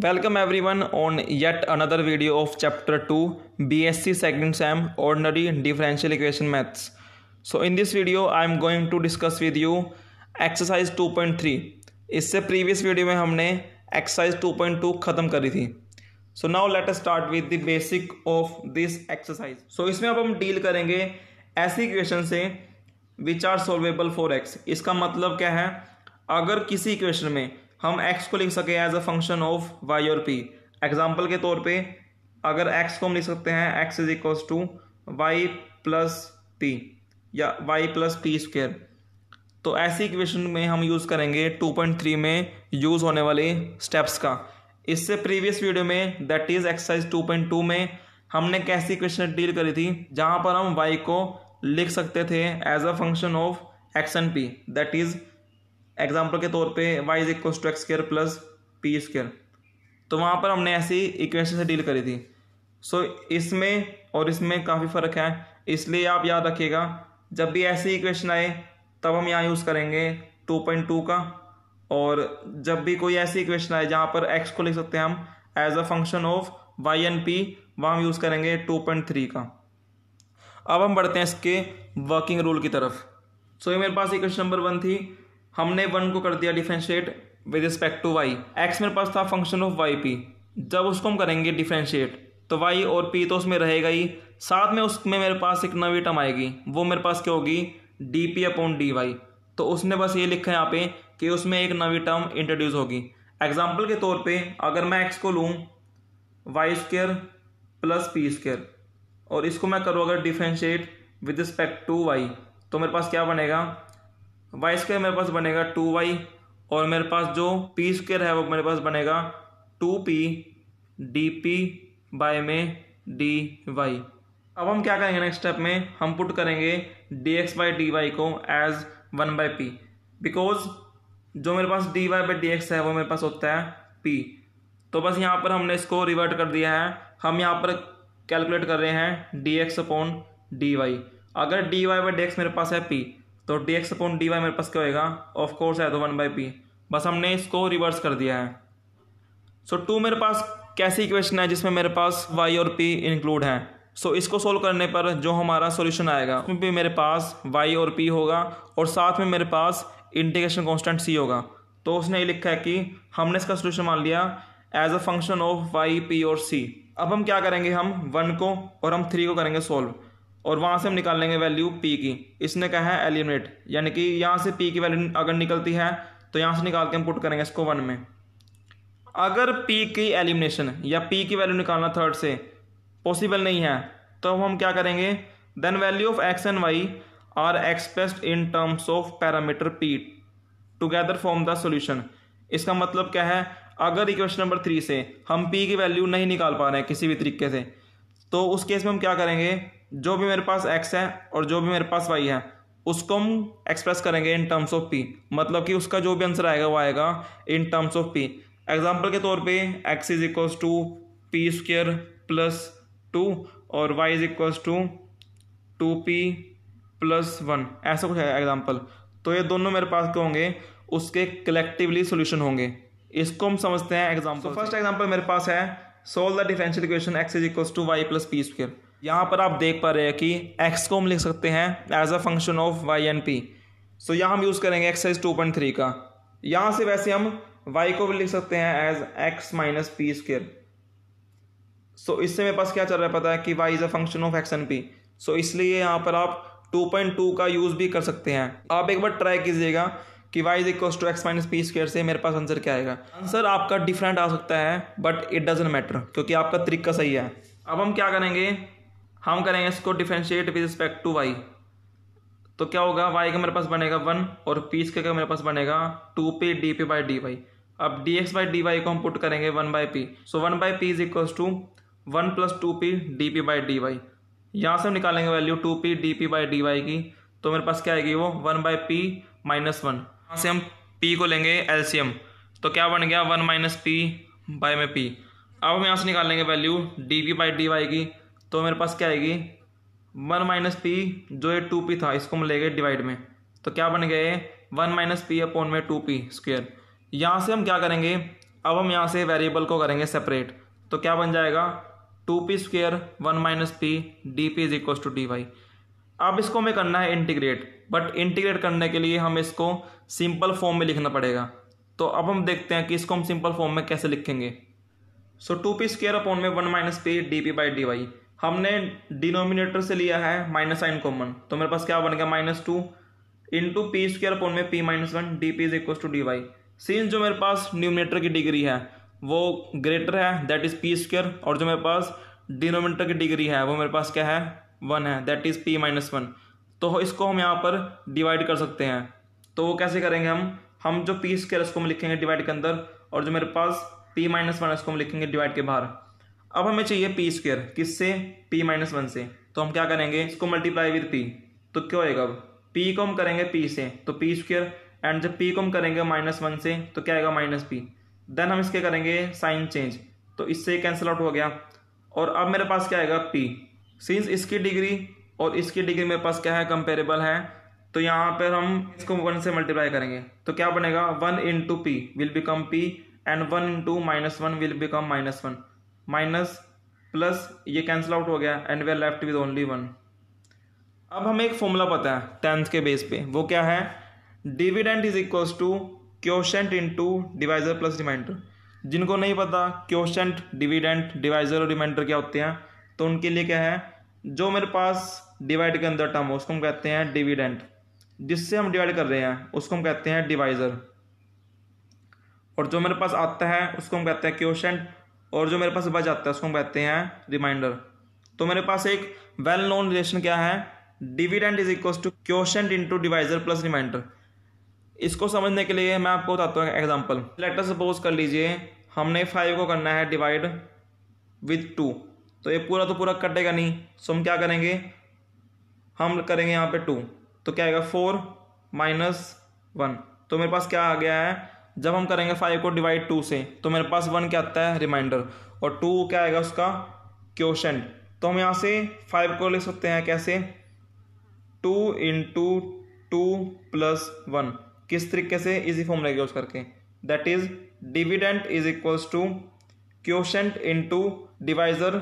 welcome everyone on yet another video of chapter two B S C second sem ordinary differential equation maths so in this video I'm going to discuss with you exercise two point three इससे previous video में हमने exercise two point two खत्म करी थी so now let's start with the basic of this exercise so इसमें अब हम डील करेंगे ऐसी इक्वेशन से which are solvable for x इसका मतलब क्या है अगर किसी इक्वेशन में हम एक्स को लिख सके as a function of y और पी एग्जाम्पल के तौर पे अगर एक्स को हम लिख सकते हैं x is equal to y plus p या वाई प्लस पी स्क्वेयर तो ऐसी इक्वेशन में हम यूज़ करेंगे 2.3 में यूज़ होने वाले स्टेप्स का इससे प्रीवियस वीडियो में दैट इज़ एक्सरसाइज 2.2 में हमने कैसी इक्वेशन डील करी थी जहाँ पर हम y को लिख सकते थे as a function of x and p that is example के तौर पर y equal to x square plus p square तो वहाँ पर हमने ऐसी इक्वेशन से डील करी थी सो so, इसमें और इसमें काफ़ी फ़र्क है इसलिए आप याद रखिएगा जब भी ऐसी इक्वेशन आए तब हम यहाँ यूज़ करेंगे टू पॉइंट टू का और जब भी कोई ऐसी इक्वेशन आए जहाँ पर एक्स को लिख सकते हैं हम as a function of y and p वहाँ हम यूज़ करेंगे टू पॉइंट थ्री का अब हम बढ़ते हैं इसके वर्किंग रूल की तरफ सो so, ये मेरे पास इक्वेशन नंबर वन थी हमने वन को कर दिया differentiate with respect to y x मेरे पास था फंक्शन ऑफ वाई पी जब उसको हम करेंगे डिफ्रेंशिएट तो वाई और पी तो उसमें रहेगा ही साथ में उसमें मेरे पास एक नवी टर्म आएगी वो मेरे पास क्या होगी d p upon d y तो उसने बस ये लिखा है यहाँ पे कि उसमें एक नवी टर्म इंट्रोड्यूस होगी एग्जाम्पल के तौर पे अगर मैं एक्स को लूँ y square plus p square और इसको मैं करूँ अगर differentiate with respect to y तो मेरे पास क्या बनेगा वाई स्क्वेयर मेरे पास बनेगा टू वाई और मेरे पास जो पी स्क्वेयर है वो मेरे पास बनेगा two p d p by में डी वाई अब हम क्या करेंगे नेक्स्ट स्टेप में हम पुट करेंगे d x by d y को as one by p because जो मेरे पास d y by d x है वो मेरे पास होता है पी तो बस यहाँ पर हमने इसको रिवर्ट कर दिया है हम यहाँ पर कैलकुलेट कर रहे हैं d x upon d y अगर d y by d x मेरे पास है पी तो d x upon d y मेरे पास क्या होएगा ऑफ कोर्स है तो वन बाई पी बस हमने इसको रिवर्स कर दिया है सो so, टू मेरे पास कैसी इक्वेशन है जिसमें मेरे पास वाई और पी इंक्लूड है सो so, इसको सोल्व करने पर जो हमारा सॉल्यूशन आएगा उसमें भी मेरे पास वाई और पी होगा और साथ में मेरे पास इंटीग्रेशन कांस्टेंट सी होगा तो उसने ये लिखा है कि हमने इसका सोल्यूशन मान लिया as a function of y p और सी अब हम क्या करेंगे हम वन को और हम थ्री को करेंगे सोल्व और वहाँ से हम निकाल लेंगे वैल्यू पी की इसने कहा है एलिमिनेट यानी कि यहाँ से पी की वैल्यू अगर निकलती है तो यहाँ से निकाल के हम पुट करेंगे इसको वन में अगर पी की एलिमिनेशन या पी की वैल्यू निकालना थर्ड से पॉसिबल नहीं है तो हम क्या करेंगे then value of x and y are expressed in terms of parameter p together form the solution इसका मतलब क्या है अगर इक्वेशन नंबर थ्री से हम पी की वैल्यू नहीं निकाल पा रहे हैं किसी भी तरीके से तो उस केस में हम क्या करेंगे जो भी मेरे पास एक्स है और जो भी मेरे पास वाई है उसको हम एक्सप्रेस करेंगे इन टर्म्स ऑफ पी मतलब कि उसका जो भी आंसर आएगा वो आएगा in terms of p example के तौर पे x is equal to p square plus two और y is equal to two p plus one ऐसा कुछ है एग्जाम्पल तो ये दोनों मेरे पास क्या होंगे उसके कलेक्टिवली सोल्यूशन होंगे इसको हम समझते हैं एग्जाम्पल फर्स्ट एग्जाम्पल मेरे पास है solve the differential equation x is equals to y plus p square यहाँ पर आप देख पा रहे हैं कि एक्स को हम लिख सकते हैं as a function of y and p so यहाँ हम यूज़ करेंगे एक्सरसाइज टू पॉइंट थ्री का यहाँ से वैसे हम वाई को भी लिख सकते हैं as x minus p square so इससे मेरे पास क्या चल रहा है पता है कि y is a function of x and p so इसलिए यहाँ पर आप 2.2 का यूज़ भी कर सकते हैं आप एक बार ट्राई कीजिएगा कि y is equal to x minus p square से मेरे पास आंसर क्या आएगा आंसर आपका डिफरेंट आ सकता है बट इट डजेंट मैटर क्योंकि आपका तरीका सही है अब हम क्या करेंगे हम करेंगे इसको differentiate with respect to y तो क्या होगा वाई का मेरे पास बनेगा वन और पी स्क्र का मेरे पास बनेगा two p d p by d y अब d x by d y को हम पुट करेंगे one by p so one by p is equal to one plus two p d p by d y यहाँ से हम निकालेंगे value two p d p by d y की तो मेरे पास क्या आएगी वो one by p minus one यहाँ से हम पी को लेंगे एल सी एम तो क्या बन गया वन माइनस पी बाई में पी अब हम यहाँ से निकालेंगे value d p by d y की तो मेरे पास क्या आएगी वन माइनस पी जो ये टू पी था इसको हम ले गए डिवाइड में तो क्या बन गए वन माइनस पी अपॉन में टू पी स्क्वेयर यहाँ से हम क्या करेंगे अब हम यहाँ से वेरिएबल को करेंगे सेपरेट तो क्या बन जाएगा two p square one minus p d p is equal to d y अब इसको हमें करना है इंटीग्रेट बट इंटीग्रेट करने के लिए हम इसको सिंपल फॉर्म में लिखना पड़ेगा तो अब हम देखते हैं कि इसको हम सिंपल फॉर्म में कैसे लिखेंगे so two p square upon में one minus p d p by d y हमने डिनोमिनेटर से लिया है माइनस साइन कॉमन तो मेरे पास क्या बन गया minus two into p square upon में p minus one d p is equal to d y since जो मेरे पास न्यूमिनेटर की डिग्री है वो ग्रेटर है दैट इज पी स्क्र और जो मेरे पास डिनोमिनेटर की डिग्री है वो मेरे पास क्या है वन है that is p minus one तो इसको हम यहाँ पर डिवाइड कर सकते हैं तो वो कैसे करेंगे हम हम जो पी स्क्र इसको हम लिखेंगे डिवाइड के अंदर और जो मेरे पास पी माइनस वन इसको हम लिखेंगे डिवाइड के बाहर अब हमें चाहिए पी किस किससे पी माइनस वन से तो हम क्या करेंगे इसको मल्टीप्लाई विद पी तो क्या होएगा अब पी को हम करेंगे पी से तो पी स्क्र एंड जब पी को हम करेंगे माइनस वन से तो क्या आएगा माइनस पी देन हम इसके करेंगे साइन चेंज तो इससे कैंसिल आउट हो गया और अब मेरे पास क्या आएगा पी सिंस इसकी डिग्री और इसकी डिग्री मेरे पास क्या है कंपेरेबल है तो यहाँ पर हम इसको वन से मल्टीप्लाई करेंगे तो क्या बनेगा one into p will become p and one into minus one will become minus one minus plus ये कैंसिल आउट हो गया and we are left with only one अब हमें एक फॉर्मूला पता है टेंथ के बेस पे वो क्या है dividend is equals to quotient to divisor plus remainder जिनको नहीं पता क्योशेंट डिविडेंट डिवाइजर और रिमाइंडर क्या होते हैं तो उनके लिए क्या है जो मेरे पास डिवाइड के अंदर टर्म हो उसको हम कहते हैं डिविडेंट जिससे हम डिवाइड कर रहे हैं उसको हम कहते हैं डिवाइजर और जो मेरे पास आता है उसको हम कहते हैं क्योशेंट और जो मेरे पास बच जाता है उसको हम कहते हैं रिमाइंडर तो मेरे पास एक वेल नोन रिलेशन क्या है dividend is equal to question into divisor plus remainder इसको समझने के लिए मैं आपको बताता हूँ एग्जाम्पल लेटर सपोज कर लीजिए हमने फाइव को करना है डिवाइड विथ टू तो ये पूरा तो पूरा कटेगा नहीं सो हम क्या करेंगे हम करेंगे यहाँ पे टू तो क्या आएगा फोर माइनस वन तो मेरे पास क्या आ गया है जब हम करेंगे फाइव को डिवाइड टू से तो मेरे पास वन क्या आता है रिमाइंडर और टू क्या आएगा उसका क्वेश्चन तो हम यहाँ से फाइव को ले सकते हैं कैसे two into two plus one किस तरीके से इजी फॉर्म रहेगा यूज करके that is dividend is equals to question into divisor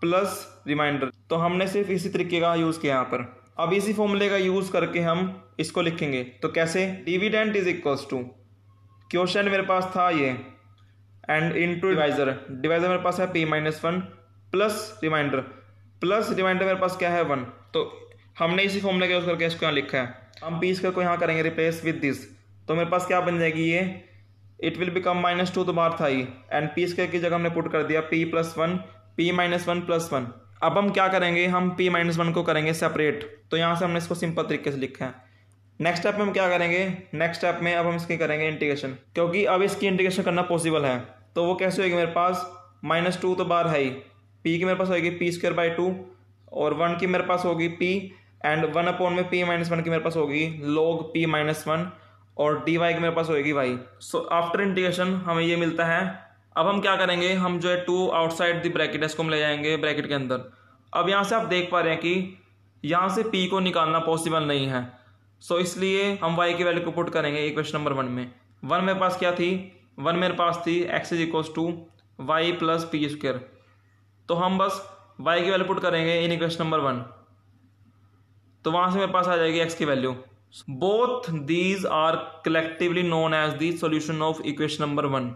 plus remainder तो हमने सिर्फ इसी तरीके का यूज़ किया यहाँ पर अब इसी फॉर्मूले का यूज़ करके हम इसको लिखेंगे तो कैसे dividend is equals to question मेरे पास था ये and into divisor divisor मेरे पास है p minus one plus remainder plus remainder मेरे पास क्या है वन तो हमने इसी फॉर्मूले का यूज़ करके इसको यहाँ लिखा है हम पी इसका को यहाँ करेंगे रिप्लेस विद दिस तो मेरे पास क्या बन जाएगी ये it will become minus two तो बार था ही एंड पी स्क्र की जगह हमने पुट कर दिया p plus one p minus one plus one अब हम क्या करेंगे हम पी माइनस वन को करेंगे सेपरेट तो यहाँ से हमने इसको सिंपल तरीके से लिखा है नेक्स्ट स्टेप में हम क्या करेंगे नेक्स्ट स्टेप में अब हम इसकी करेंगे इंटीग्रेशन क्योंकि अब इसकी इंटीग्रेशन करना पॉसिबल है तो वो कैसे होगी मेरे पास माइनस टू तो बार है पी की मेरे पास होगी पी स्क्वेयर बाई टू और वन की मेरे पास होगी पी एंड वन अपॉन में पी माइनस वन की मेरे पास होगी लॉग पी माइनस वन और डी वाई की मेरे पास होगी वाई सो आफ्टर इंटीग्रेशन हमें ये मिलता है अब हम क्या करेंगे हम जो है टू आउटसाइड द ब्रैकेट इसको हम ले जाएंगे ब्रैकेट के अंदर अब यहाँ से आप देख पा रहे हैं कि यहाँ से पी को निकालना पॉसिबल नहीं है सो इसलिए हम वाई की वैल्यू को पुट करेंगे इक्वेशन नंबर वन में वन मेरे पास क्या थी वन मेरे पास थी x is equal to y plus p square तो हम बस वाई की वैल्यू पुट करेंगे इन इक्वेशन नंबर वन तो वहाँ से मेरे पास आ जाएगी एक्स की value both these are collectively known as the solution of equation number one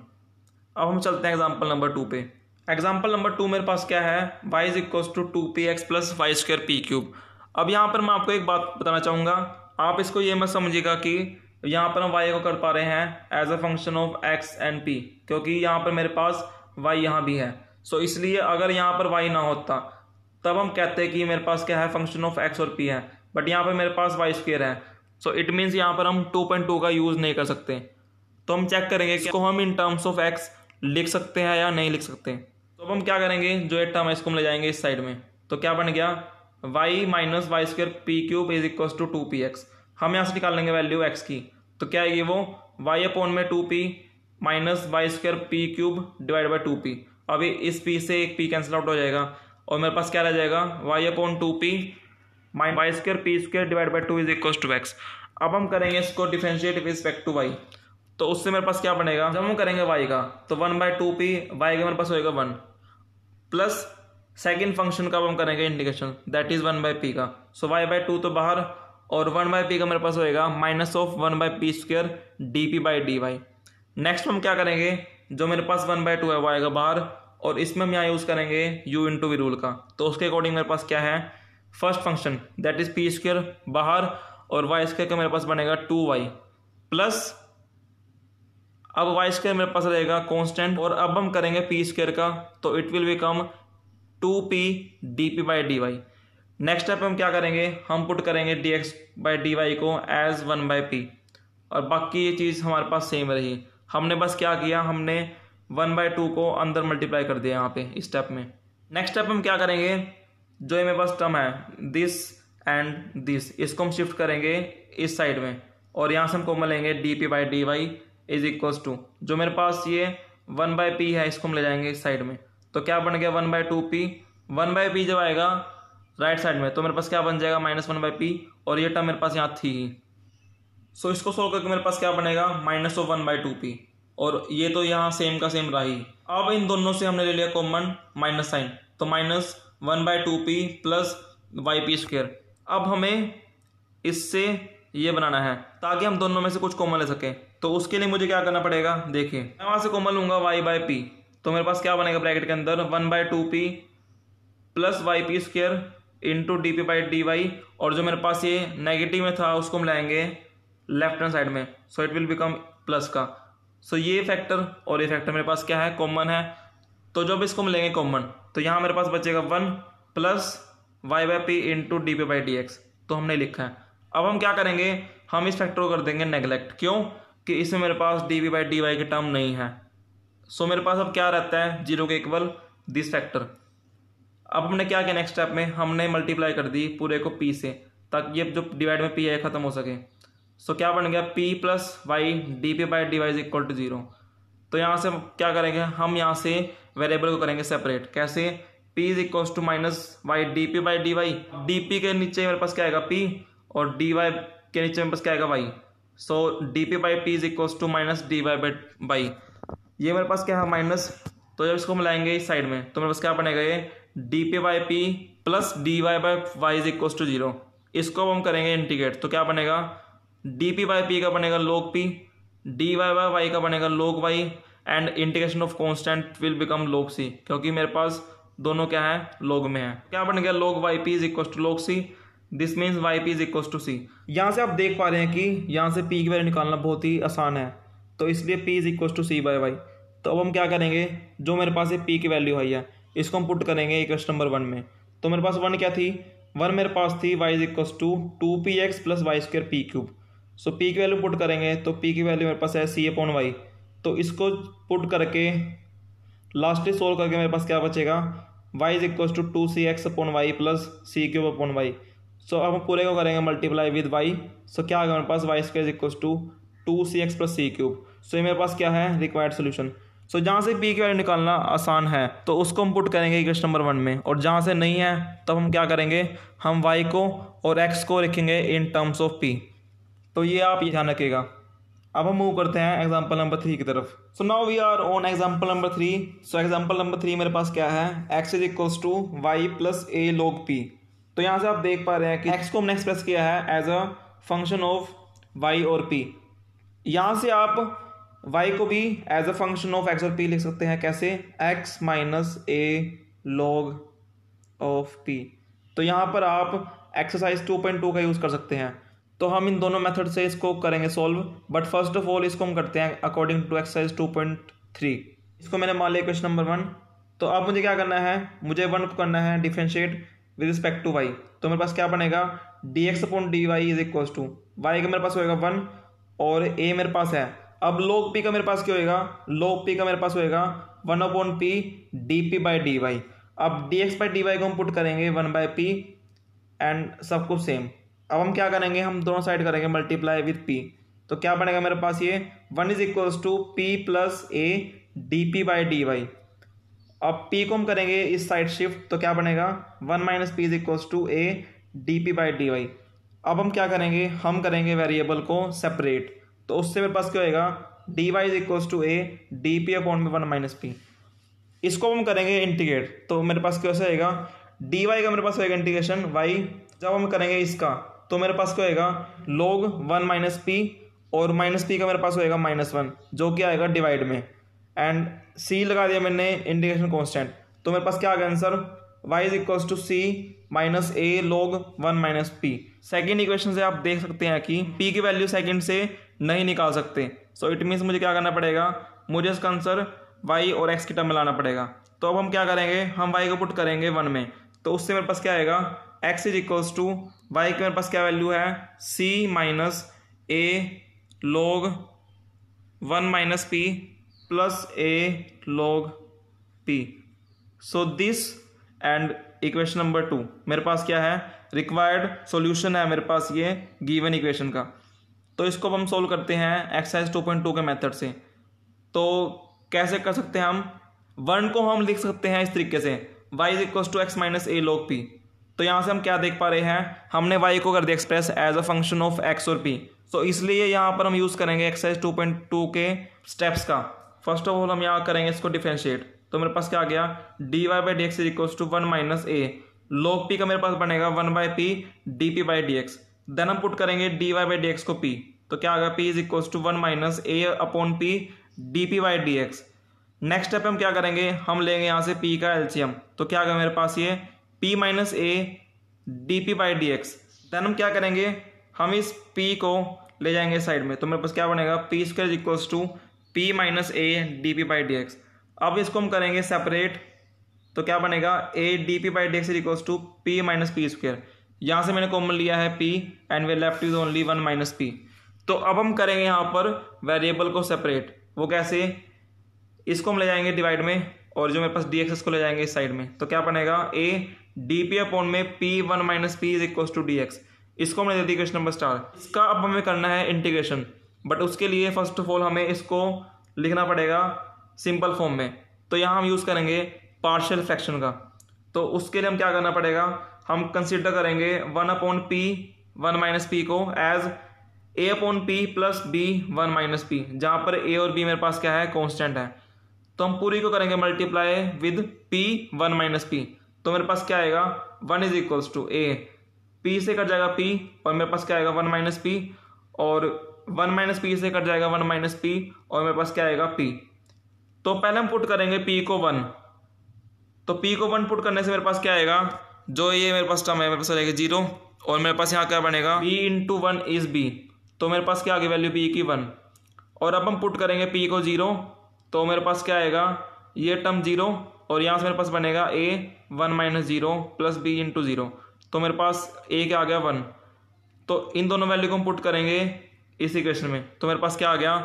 अब हम चलते हैं एग्जाम्पल नंबर टू पे एग्जाम्पल नंबर टू मेरे पास क्या है y is equal to two p x plus y square p cube अब यहाँ पर मैं आपको एक बात बताना चाहूँगा आप इसको ये मत समझिएगा कि यहाँ पर हम वाई को कर पा रहे हैं as a function of x and p क्योंकि यहाँ पर मेरे पास वाई यहाँ भी है सो so, इसलिए अगर यहाँ पर वाई ना होता तब हम कहते हैं कि मेरे पास क्या है फंक्शन ऑफ एक्स और पी है बट यहाँ पर मेरे पास वाई स्क्वेयर है सो इट मीन्स यहाँ पर हम टू पॉइंट टू का यूज़ नहीं कर सकते तो हम चेक करेंगे इसको हम इन टर्म्स ऑफ एक्स लिख सकते हैं या नहीं लिख सकते तो अब हम क्या करेंगे जो एक टर्म है इसको हम ले जाएंगे इस साइड में तो क्या बन गया y minus y square p cube is equal to two p x हम यहाँ से निकाल लेंगे वैल्यू एक्स की तो क्या आएगी वो वाई अपॉन में two p minus y square p cube divide by two p अभी इस पी से एक पी कैंसिल आउट हो जाएगा और मेरे पास क्या रह जाएगा y upon two p minus y square p square divide by two is equal to x अब हम करेंगे इसको डिफ्रेंशिएट रिस्पेक्ट टू वाई तो उससे मेरे पास क्या बनेगा जब हम करेंगे वाई का तो one by two p y का मेरे पास होएगा वन प्लस सेकेंड फंक्शन का हम करेंगे indication that is one by p का सो वाई बाई टू तो बाहर और वन बाई पी का मेरे पास होएगा minus of one by p square d p by d y next हम क्या करेंगे जो मेरे पास वन बाई टू है वो आएगा बाहर और इसमें हम यहाँ यूज़ करेंगे u into v rule का तो उसके अकॉर्डिंग मेरे पास क्या है first function that is p square बाहर और वाई स्क्र का मेरे पास बनेगा टू वाई प्लस अब वाई स्क्र मेरे पास रहेगा कॉन्स्टेंट और अब हम करेंगे पी स्क्र का तो it will become two p d p by d y next step हम क्या करेंगे हम पुट करेंगे d x by d y को एज वन बाई पी और बाकी ये चीज़ हमारे पास सेम रही हमने बस क्या किया हमने वन बाई टू को अंदर मल्टीप्लाई कर दिया यहाँ पे इस स्टेप में नेक्स्ट स्टेप हम क्या करेंगे जो मेरे पास टर्म है दिस एंड दिस इसको हम शिफ्ट करेंगे इस साइड में और यहाँ से हमको मिलेंगे d p by d y is equals to जो मेरे पास ये वन बाई पी है इसको हम ले जाएंगे इस साइड में तो क्या बन गया one by two p one by p जब आएगा राइट साइड में तो मेरे पास क्या बन जाएगा माइनस वन बाई पी और ये टर्म मेरे पास यहाँ थी ही सो इसको सोल्व करके मेरे पास क्या बनेगा minus of one by two p और ये तो यहाँ सेम का सेम रहा ही अब इन दोनों से हमने ले लिया कॉमन माइनस साइन तो minus one by two p plus y p square अब हमें इससे ये बनाना है ताकि हम दोनों में से कुछ कॉमन ले सकें तो उसके लिए मुझे क्या करना पड़ेगा देखिए मैं वहाँ से कॉमन लूँगा वाई बाई पी तो मेरे पास क्या बनेगा ब्रैकेट के अंदर one by two p plus y p square into d p by d y और जो मेरे पास ये नेगेटिव में था उसको हम लाएंगे लेफ्ट हैंड साइड में so it will become plus का सो so, ये फैक्टर और ये फैक्टर मेरे पास क्या है कॉमन है तो जब इसको हम लेंगे कॉमन तो यहाँ मेरे पास बचेगा one plus y by p into d p by d x तो हमने लिखा है अब हम क्या करेंगे हम इस फैक्टर को कर देंगे नेगलेक्ट क्यों कि इसमें मेरे पास d p by d y के टर्म नहीं है सो मेरे पास अब क्या रहता है जीरो के इक्वल दिस फैक्टर अब हमने क्या किया नेक्स्ट स्टेप में हमने मल्टीप्लाई कर दी पूरे को पी से ताकि ये जो डिवाइड में पी है खत्म हो सके सो क्या बन गया p plus y d p by d y is equal to zero तो यहाँ से क्या करेंगे हम यहाँ से वेरिएबल को करेंगे सेपरेट कैसे p is equal to minus y d p by d y d p के नीचे मेरे पास क्या आएगा पी और डी वाई के नीचे मेरे पास क्या आएगा y so d p by p is equal to minus d y by ये मेरे पास क्या है माइनस तो जब इसको मिलाएंगे इस साइड में तो मेरे पास क्या बनेगा ये d p by p plus d y by y is equal to zero इसको अब हम करेंगे इंटीग्रेट तो क्या बनेगा डी पी बाई पी का बनेगा log p d y by y का बनेगा log y and integration of constant will become log c क्योंकि मेरे पास दोनों क्या है लोग में है क्या बन गया log y p is equal to log c this means y p is equal to c यहाँ से आप देख पा रहे हैं कि यहाँ से पी की वैल्यू निकालना बहुत ही आसान है तो इसलिए p is equal to c by y तो अब हम क्या करेंगे जो मेरे पास ये पी की वैल्यू आई है इसको हम पुट करेंगे इक्वेशन नंबर वन में तो मेरे पास वन क्या थी वन मेरे पास थी y is equal to two p x plus y square p cube so p की वैल्यू पुट करेंगे तो पी की वैल्यू मेरे पास है सी अपॉन वाई तो इसको पुट करके लास्ट सोल्व करके मेरे पास क्या बचेगा y is equal to two c x upon y plus c cube upon y so अब हम पूरे को करेंगे मल्टीप्लाई विद वाई सो क्या गया मेरे पास y square is equal to two c x plus c cube so ये मेरे पास क्या है रिक्वायर्ड सोल्यूशन सो जहाँ से पी की वैल्यू निकालना आसान है तो उसको हम पुट करेंगे इक्वेशन नंबर वन में और जहाँ से नहीं है तब हम क्या करेंगे हम वाई को और एक्स को लिखेंगे इन टर्म्स ऑफ पी तो ये आप ये ध्यान रखिएगा अब हम मूव करते हैं एग्जाम्पल नंबर थ्री की तरफ so now we are on example number three so example number three मेरे पास क्या है x is equals to y plus a log p तो यहाँ से आप देख पा रहे हैं कि एक्स को हमने एक्सप्रेस किया है as a function of y और पी यहां से आप y को भी as a function of x और p लिख सकते हैं कैसे x minus a log of p तो यहाँ पर आप एक्सरसाइज टू पॉइंट टू का यूज़ कर सकते हैं तो हम इन दोनों मेथड से इसको करेंगे solve but first of all इसको हम करते हैं according to exercise two point three इसको मैंने मान लिया क्वेश्चन नंबर वन तो अब मुझे क्या करना है मुझे वन को करना है differentiate with respect to y तो मेरे पास क्या बनेगा d x upon d y is equal to y का मेरे पास होगा वन और ए मेरे पास है अब लोग पी का मेरे पास क्या होएगा लोग पी का मेरे पास होएगा one upon p d p by d y अब d x by d y को हम पुट करेंगे वन बाई पी एंड सब कुछ सेम अब हम क्या करेंगे हम दोनों साइड करेंगे मल्टीप्लाई विथ पी तो क्या बनेगा मेरे पास ये one is equal to p plus a d p by d y अब पी को हम करेंगे इस साइड शिफ्ट तो क्या बनेगा one minus p is equal to a d p by d y अब हम क्या करेंगे हम करेंगे वेरिएबल को सेपरेट तो उससे मेरे पास क्या होएगा d y is equals to a d p upon में वन माइनस पी इसको हम करेंगे इंटीग्रेट तो मेरे पास कैसे होगा डी वाई का मेरे पास होएगा इंटीग्रेशन वाई जब हम करेंगे इसका तो मेरे पास क्या होएगा लोग वन माइनस पी और माइनस पी का मेरे पास होएगा माइनस वन जो कि आएगा डिवाइड में एंड सी लगा दिया मैंने इंटीग्रेशन कॉन्स्टेंट तो मेरे पास क्या आ गया answer y is equals to c minus a log one minus p second equation से आप देख सकते हैं कि पी की वैल्यू सेकेंड से नहीं निकाल सकते सो इट मीन्स मुझे क्या करना पड़ेगा मुझे इसका आंसर वाई और एक्स की टर्म में लाना पड़ेगा तो अब हम क्या करेंगे हम वाई को पुट करेंगे वन में तो उससे मेरे पास क्या आएगा x is equals to y के मेरे पास क्या वैल्यू है सी minus a log one minus p plus a log p so this and equation number two मेरे पास क्या है रिक्वायर्ड सॉल्यूशन है मेरे पास ये गिवन इक्वेशन का तो इसको अब हम सोल्व करते हैं एक्सरसाइज टू पॉइंट टू के मेथड से तो कैसे कर सकते हैं हम वन को हम लिख सकते हैं इस तरीके से y is equal to x minus a log p तो यहाँ से हम क्या देख पा रहे हैं हमने y को कर दिया express as a function of x और p सो so, इसलिए यहाँ पर हम यूज़ करेंगे एक्सरसाइज टू पॉइंट टू के स्टेप्स का फर्स्ट ऑफ ऑल हम यहाँ करेंगे इसको डिफ्रेंशिएट तो मेरे पास क्या आ गया d y by d x is equal to one minus a log p का मेरे पास बनेगा one by p d p by d x then हम पुट करेंगे d y by d x को पी तो क्या आ गया p is equal to one minus a upon p d p by d x next step हम क्या करेंगे हम लेंगे यहाँ से पी का एल्सियम तो क्या आ गया मेरे पास ये p minus a d p by d x then हम क्या करेंगे हम इस पी को ले जाएंगे साइड में तो मेरे पास क्या बनेगा p square equals to p minus a d p by d x अब इसको हम करेंगे सेपरेट तो क्या बनेगा a d p by d x equals to p minus p square यहाँ से मैंने कॉमन लिया है p and we left is only one minus p तो अब हम करेंगे यहाँ पर वेरिएबल को सेपरेट वो कैसे इसको हम ले जाएंगे डिवाइड में और जो मेरे पास डी एक्स को ले जाएंगे इस साइड में तो क्या बनेगा ए डी पी अपॉन में p one minus p is equal to d x इसको हमने दे दी क्वेश्चन नंबर स्टार इसका अब हमें करना है इंटीग्रेशन बट उसके लिए फर्स्ट ऑफ ऑल हमें इसको लिखना पड़ेगा सिंपल फॉर्म में तो यहाँ हम यूज़ करेंगे पार्शल फ्रैक्शन का तो उसके लिए हम क्या करना पड़ेगा हम कंसिडर करेंगे one upon p one minus p को as a upon p plus b one minus p जहाँ पर ए और बी मेरे पास क्या है कॉन्स्टेंट है तो हम पूरी को करेंगे multiply with p one minus p तो मेरे पास क्या आएगा one is equals to a p से कट जाएगा पी और मेरे पास क्या आएगा वन माइनस पी और वन माइनस पी से कट जाएगा वन माइनस पी और मेरे पास क्या आएगा पी तो पहले हम पुट करेंगे पी को वन तो पी को वन पुट करने से मेरे पास क्या आएगा जो ये मेरे पास टर्म है मेरे पास जाएगा जीरो और मेरे पास यहाँ क्या बनेगा b into one is b तो मेरे पास क्या आगे वैल्यू पी की वन और अब हम पुट करेंगे पी को जीरो तो मेरे पास क्या आएगा ये टर्म जीरो और यहाँ से मेरे पास बनेगा a one minus zero plus b into zero तो मेरे पास ए क्या आ गया वन तो इन दोनों वैल्यू को हम पुट करेंगे इस इक्वेशन में तो मेरे पास क्या आ गया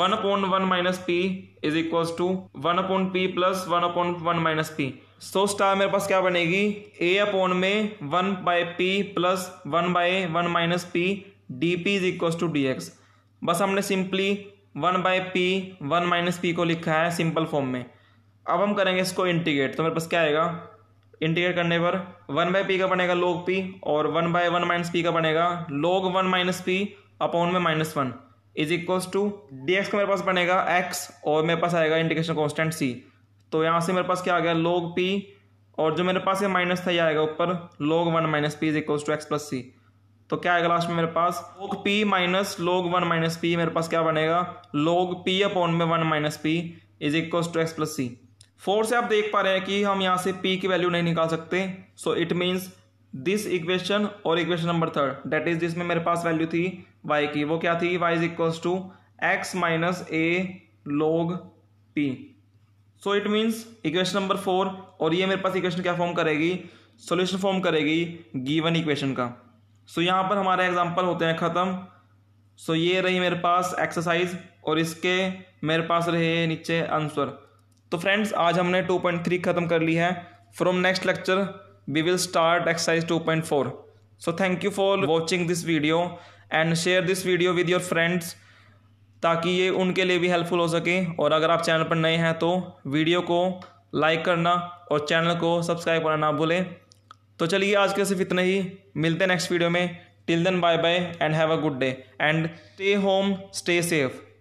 one upon one minus p is equal to one upon p plus one upon one minus p so star मेरे पास क्या बनेगी ए अपॉन में one by p plus one by one minus p d p is equal to d x बस हमने simply one by p one minus p को लिखा है सिंपल फॉर्म में अब हम करेंगे इसको इंटीग्रेट तो मेरे पास क्या आएगा इंटीग्रेट करने पर वन बाय पी का बनेगा लोग पी और one by one minus p का बनेगा log one minus p upon में minus one is equals to d x का मेरे पास बनेगा एक्स और मेरे पास आएगा इंडिकेशन कॉन्स्टेंट सी तो यहाँ से मेरे पास क्या आ गया लोग पी और जो मेरे पास ये माइनस था ये आएगा ऊपर log one minus p is equals to x plus c तो क्या आएगा लास्ट में मेरे पास log p minus log one minus p मेरे पास क्या बनेगा लॉग पी अपॉन में one minus p is equals to x plus c four से आप देख पा रहे हैं कि हम यहाँ से पी की वैल्यू नहीं निकाल सकते so it means this equation और equation number third that is जिसमें मेरे पास वैल्यू थी वाई की वो क्या थी y is equals to x minus a log p so it means equation number four और ये मेरे पास इक्वेशन क्या फॉर्म करेगी सोल्यूशन फॉर्म करेगी गीवन इक्वेशन का सो so, यहाँ पर हमारे एग्जाम्पल होते हैं ख़त्म सो so, ये रही मेरे पास एक्सरसाइज और इसके मेरे पास रहे नीचे आंसर तो फ्रेंड्स आज हमने 2.3 ख़त्म कर ली है from next lecture we will start exercise 2.4 so thank you for watching this video and share this video with your friends ताकि ये उनके लिए भी हेल्पफुल हो सके और अगर आप चैनल पर नए हैं तो वीडियो को लाइक करना और चैनल को सब्सक्राइब करना ना भूलें तो चलिए आज के सिर्फ इतना ही मिलते हैं नेक्स्ट वीडियो में till then bye bye and have a good day and stay home stay safe